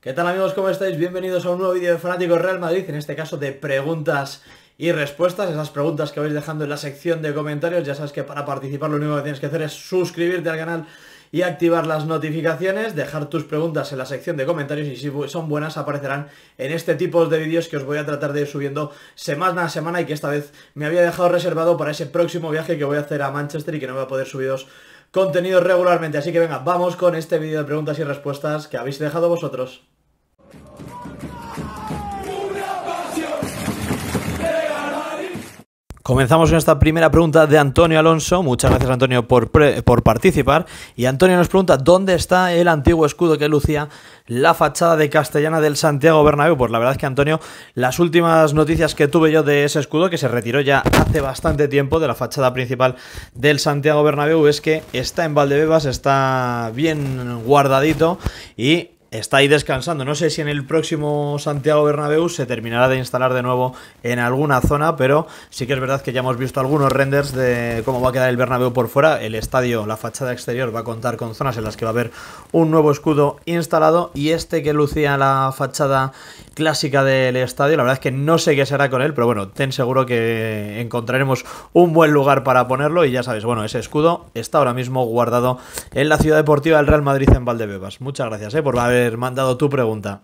¿Qué tal amigos? ¿Cómo estáis? Bienvenidos a un nuevo vídeo de Fanáticos Real Madrid, en este caso de preguntas y respuestas, esas preguntas que vais dejando en la sección de comentarios, ya sabes que para participar lo único que tienes que hacer es suscribirte al canal y activar las notificaciones, dejar tus preguntas en la sección de comentarios y si son buenas aparecerán en este tipo de vídeos que os voy a tratar de ir subiendo semana a semana y que esta vez me había dejado reservado para ese próximo viaje que voy a hacer a Manchester y que no voy a poder subiros contenido regularmente. Así que venga, vamos con este vídeo de preguntas y respuestas que habéis dejado vosotros. Comenzamos con esta primera pregunta de Antonio Alonso. Muchas gracias, Antonio, por, por participar. Y Antonio nos pregunta: ¿dónde está el antiguo escudo que lucía la fachada de Castellana del Santiago Bernabéu? Pues la verdad es que, Antonio, las últimas noticias que tuve yo de ese escudo, que se retiró ya hace bastante tiempo de la fachada principal del Santiago Bernabéu, es que está en Valdebebas, está bien guardadito y está ahí descansando. No sé si en el próximo Santiago Bernabéu se terminará de instalar de nuevo en alguna zona, pero sí que es verdad que ya hemos visto algunos renders de cómo va a quedar el Bernabéu por fuera. El estadio, la fachada exterior va a contar con zonas en las que va a haber un nuevo escudo instalado y este que lucía la fachada clásica del estadio, la verdad es que no sé qué será con él, pero bueno, ten seguro que encontraremos un buen lugar para ponerlo y ya sabes, bueno, ese escudo está ahora mismo guardado en la ciudad deportiva del Real Madrid en Valdebebas. Muchas gracias eh, por haber mandado tu pregunta.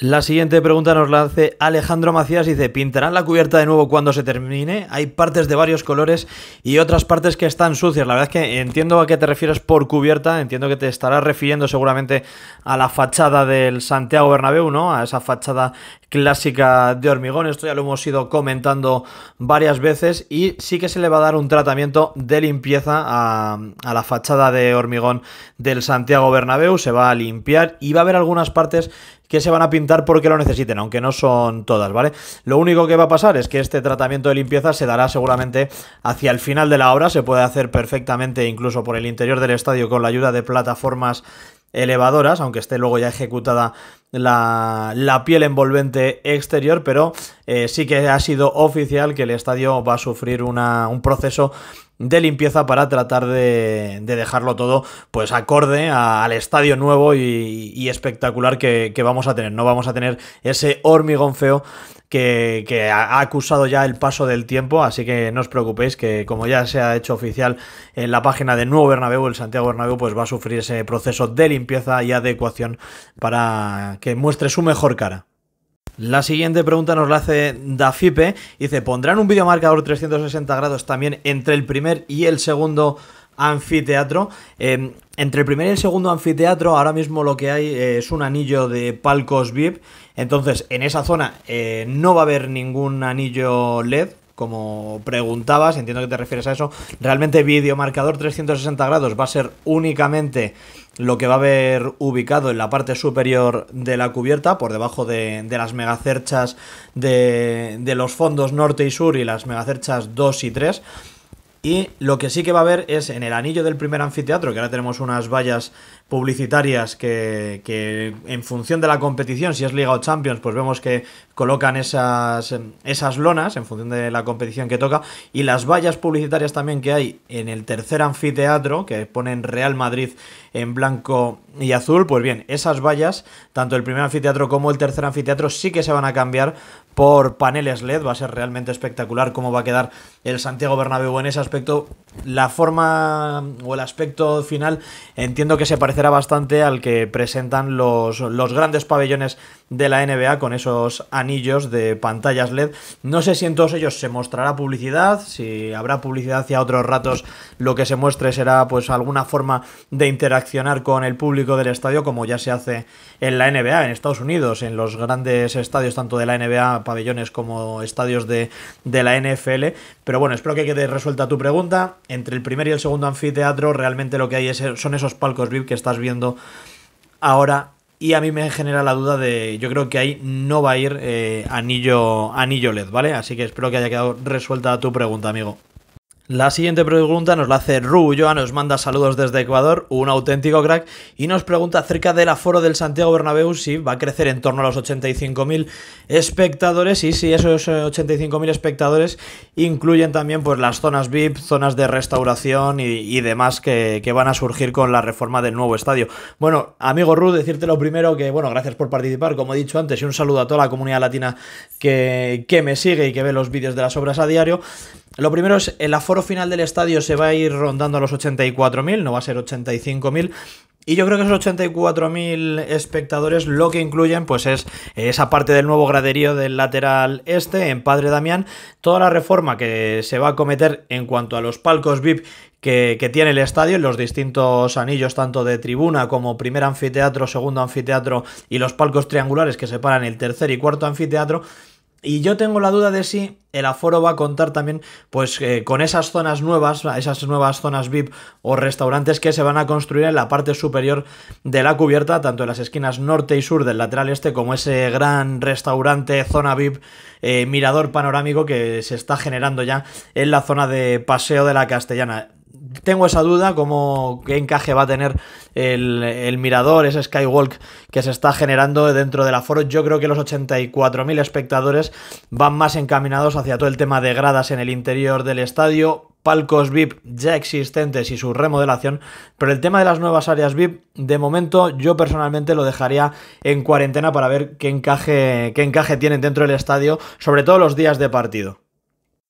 La siguiente pregunta nos la hace Alejandro Macías. Dice, ¿pintarán la cubierta de nuevo cuando se termine? Hay partes de varios colores y otras partes que están sucias. La verdad es que entiendo a qué te refieres por cubierta. Entiendo que te estarás refiriendo seguramente a la fachada del Santiago Bernabéu, ¿no? A esa fachada clásica de hormigón. Esto ya lo hemos ido comentando varias veces y sí que se le va a dar un tratamiento de limpieza a, a la fachada de hormigón del Santiago Bernabéu. Se va a limpiar y va a haber algunas partes que se van a pintar porque lo necesiten, aunque no son todas, ¿vale? Lo único que va a pasar es que este tratamiento de limpieza se dará seguramente hacia el final de la obra, se puede hacer perfectamente incluso por el interior del estadio con la ayuda de plataformas elevadoras, aunque esté luego ya ejecutada la, la piel envolvente exterior, pero eh, sí que ha sido oficial que el estadio va a sufrir un proceso de limpieza para tratar de, dejarlo todo pues acorde al estadio nuevo y, espectacular que, vamos a tener. No vamos a tener ese hormigón feo que, ha acusado ya el paso del tiempo, así que no os preocupéis que como ya se ha hecho oficial en la página de Nuevo Bernabéu, el Santiago Bernabéu pues va a sufrir ese proceso de limpieza y adecuación para que muestre su mejor cara. La siguiente pregunta nos la hace Dafipe. Dice, ¿pondrán un videomarcador 360 grados también entre el primer y el segundo anfiteatro? Em, entre el primer y el segundo anfiteatro ahora mismo lo que hay eh, es un anillo de palcos VIP. Entonces, en esa zona eh, no va a haber ningún anillo LED, como preguntabas, entiendo que te refieres a eso, realmente marcador 360 grados va a ser únicamente lo que va a haber ubicado en la parte superior de la cubierta, por debajo de, las megacerchas de, de los fondos norte y sur y las megacerchas 2 y 3. Y lo que sí que va a haber es en el anillo del primer anfiteatro, que ahora tenemos unas vallas publicitarias que, en función de la competición, si es Liga o Champions, pues vemos que colocan esas, esas lonas en función de la competición que toca y las vallas publicitarias también que hay en el tercer anfiteatro que ponen Real Madrid en blanco y azul, pues bien, esas vallas, tanto el primer anfiteatro como el tercer anfiteatro sí que se van a cambiar por paneles LED, va a ser realmente espectacular cómo va a quedar el Santiago Bernabéu en ese aspecto, la forma o el aspecto final entiendo que se parece será bastante al que presentan los, los grandes pabellones de la NBA con esos anillos de pantallas LED. No sé si en todos ellos se mostrará publicidad, si habrá publicidad hacia otros ratos lo que se muestre será pues alguna forma de interaccionar con el público del estadio como ya se hace en la NBA, en Estados Unidos, en los grandes estadios tanto de la NBA, pabellones como estadios de, de la NFL. Pero bueno, espero que quede resuelta tu pregunta. Entre el primer y el segundo anfiteatro realmente lo que hay es, son esos palcos VIP que estás viendo ahora y a mí me genera la duda de, yo creo que ahí no va a ir eh, anillo, anillo LED, ¿vale? Así que espero que haya quedado resuelta tu pregunta, amigo. La siguiente pregunta nos la hace Joa nos manda saludos desde Ecuador, un auténtico crack, y nos pregunta acerca del aforo del Santiago Bernabéu, si va a crecer en torno a los 85.000 espectadores, y si esos 85.000 eh, espectadores incluyen también pues, las zonas VIP, zonas de restauración y, demás que, van a surgir con la reforma del nuevo estadio. Bueno, amigo Ru, decirte lo primero que, bueno, gracias por participar, como he dicho antes, y un saludo a toda la comunidad latina que, que me sigue y que ve los vídeos de las obras a diario. Lo primero es, el aforo final del estadio se va a ir rondando a los 84.000, no va a ser 85.000. Y yo creo que esos 84.000 espectadores lo que incluyen pues es esa parte del nuevo graderío del lateral este en Padre Damián, toda la reforma que se va a cometer en cuanto a los palcos VIP que, que, tiene el estadio en los distintos anillos, tanto de tribuna como primer anfiteatro, segundo anfiteatro y los palcos triangulares que separan el tercer y cuarto anfiteatro. Y yo tengo la duda de si el aforo va a contar también pues eh, con esas zonas nuevas, esas nuevas zonas VIP o restaurantes que se van a construir en la parte superior de la cubierta, tanto en las esquinas norte y sur del lateral este como ese gran restaurante zona VIP eh, mirador panorámico que se está generando ya en la zona de paseo de la Castellana tengo esa duda, como qué encaje va a tener el, mirador, ese skywalk que se está generando dentro del foro. Yo creo que los 84.000 espectadores van más encaminados hacia todo el tema de gradas en el interior del estadio, palcos VIP ya existentes y su remodelación, pero el tema de las nuevas áreas VIP, de momento yo personalmente lo dejaría en cuarentena para ver qué encaje, qué encaje tienen dentro del estadio, sobre todo los días de partido.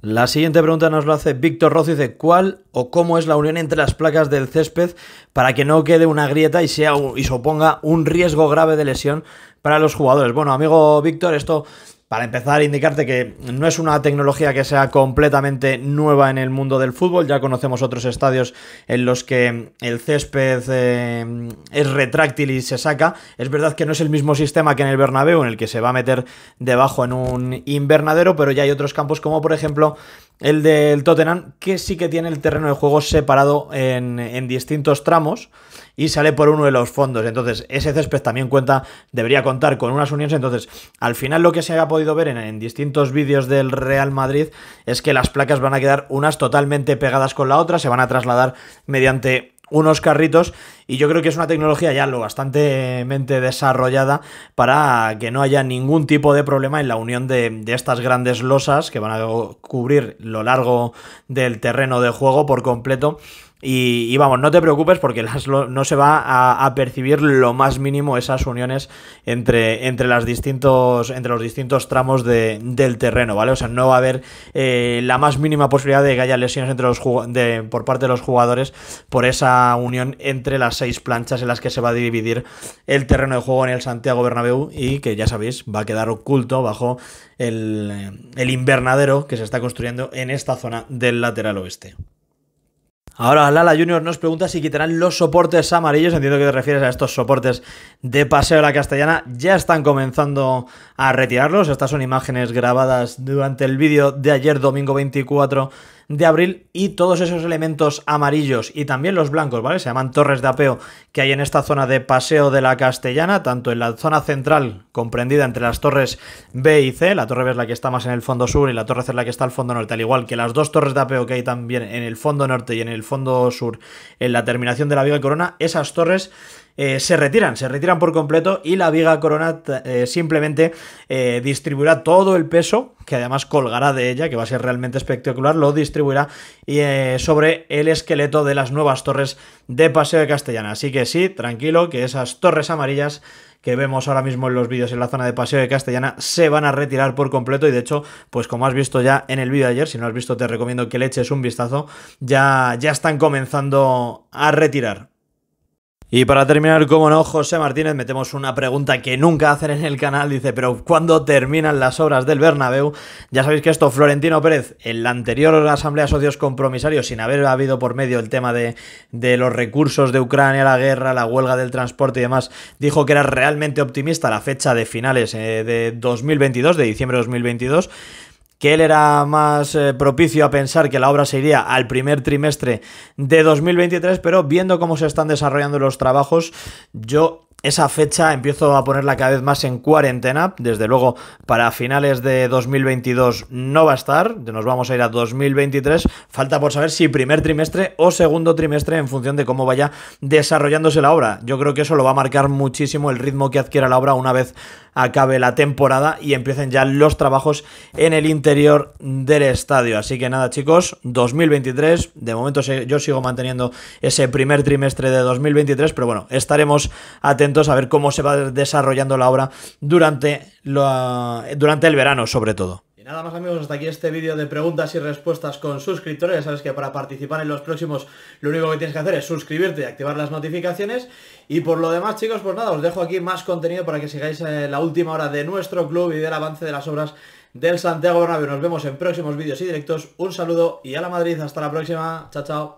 La siguiente pregunta nos lo hace Víctor Rocio, dice ¿cuál o cómo es la unión entre las placas del césped para que no quede una grieta y, sea, y suponga un riesgo grave de lesión para los jugadores? Bueno, amigo Víctor, esto para empezar, indicarte que no es una tecnología que sea completamente nueva en el mundo del fútbol. Ya conocemos otros estadios en los que el césped eh, es retráctil y se saca. Es verdad que no es el mismo sistema que en el Bernabéu, en el que se va a meter debajo en un invernadero, pero ya hay otros campos como por ejemplo el del Tottenham, que sí que tiene el terreno de juego separado en, distintos tramos y sale por uno de los fondos. Entonces, ese césped también cuenta, debería contar con unas uniones. Entonces, al final lo que se ha podido ver en, en, distintos vídeos del Real Madrid es que las placas van a quedar unas totalmente pegadas con la otra, se van a trasladar mediante unos carritos y yo creo que es una tecnología ya lo bastante desarrollada para que no haya ningún tipo de problema en la unión de, de, estas grandes losas que van a cubrir lo largo del terreno de juego por completo y, vamos, no te preocupes porque no se va a, percibir lo más mínimo esas uniones entre, entre, distintos, entre los distintos tramos del terreno, ¿vale? O sea, no va a haber eh, la más mínima posibilidad de que haya lesiones entre los de, por parte de los jugadores por esa unión entre las seis planchas en las que se va a dividir el terreno de juego en el Santiago Bernabéu y que ya sabéis va a quedar oculto bajo el, el invernadero que se está construyendo en esta zona del lateral oeste. Ahora Lala Junior nos pregunta si quitarán los soportes amarillos. Entiendo que te refieres a estos soportes de Paseo de la Castellana. Ya están comenzando a retirarlos. Estas son imágenes grabadas durante el vídeo de ayer, domingo 24 de abril y todos esos elementos amarillos y también los blancos, ¿vale? Se llaman torres de apeo que hay en esta zona de paseo de la Castellana, tanto en la zona central comprendida entre las torres B y C, la torre B es la que está más en el fondo sur y la torre C es la que está al fondo norte, al igual que las dos torres de apeo que hay también en el fondo norte y en el fondo sur, en la terminación de la Viga Corona, esas torres eh, se retiran, se retiran por completo y la viga corona eh, simplemente eh, distribuirá todo el peso, que además colgará de ella, que va a ser realmente espectacular, lo distribuirá sobre el esqueleto de las nuevas torres de Paseo de Castellana. Así que sí, tranquilo, que esas torres amarillas que vemos ahora mismo en los vídeos en la zona de Paseo de Castellana se van a retirar por completo y de hecho, pues como has visto ya en el vídeo de ayer, si no has visto te recomiendo que le eches un vistazo, ya, ya están comenzando a retirar. Y para terminar, como no, José Martínez, metemos una pregunta que nunca hacen en el canal. Dice, pero ¿cuándo terminan las obras del Bernabéu? Ya sabéis que esto, Florentino Pérez, en la anterior Asamblea de Socios Compromisarios, sin haber habido por medio el tema de, los recursos de Ucrania, la guerra, la huelga del transporte y demás, dijo que era realmente optimista la fecha de finales eh, de 2022, de diciembre de 2022 que él era más eh, propicio a pensar que la obra se iría al primer trimestre de 2023, pero viendo cómo se están desarrollando los trabajos, yo esa fecha empiezo a ponerla cada vez más en cuarentena. Desde luego, para finales de 2022 no va a estar. Nos vamos a ir a 2023. Falta por saber si primer trimestre o segundo trimestre en función de cómo vaya desarrollándose la obra. Yo creo que eso lo va a marcar muchísimo el ritmo que adquiera la obra una vez acabe la temporada y empiecen ya los trabajos en el interior del estadio. Así que nada chicos, 2023, de momento yo sigo manteniendo ese primer trimestre de 2023, pero bueno, estaremos atentos a ver cómo se va desarrollando la obra durante, durante el verano sobre todo nada más amigos, hasta aquí este vídeo de preguntas y respuestas con suscriptores. sabes que para participar en los próximos lo único que tienes que hacer es suscribirte y activar las notificaciones. Y por lo demás chicos, pues nada, os dejo aquí más contenido para que sigáis la última hora de nuestro club y del avance de las obras del Santiago Bernabéu. Nos vemos en próximos vídeos y directos. Un saludo y a la Madrid. Hasta la próxima. Chao, chao.